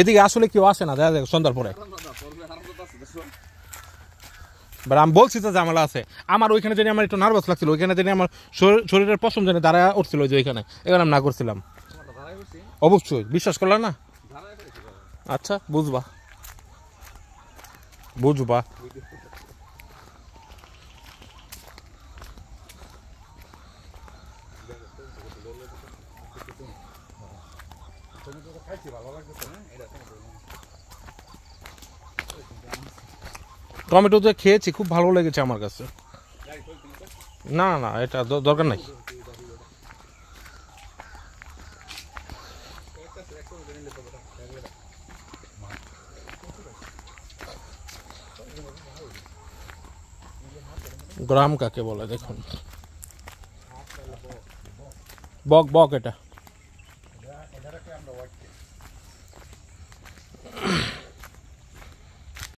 এদিকে আসলে কেউ আসে না দেখা যায় সন্ধ্যার পরে আমি বলছি তো ঝামেলা আছে আমার ওইখানে জানি আমার একটু নার্ভাস লাগছিল ওইখানে জানি আমার শরীরের পশম জানি দাঁড়া উঠছিল যে ওইখানে এখানে আমি না করছিলাম অবশ্যই বিশ্বাস করলাম না আচ্ছা বুঝবা বুঝবা খাইছি ভালো লাগতেছে না এটা টমেটো তো খেয়েছি খুব ভালো লেগেছে আমার কাছে না না এটা দরকার নাই গ্রাম কাকে বলে দেখুন বক বক এটা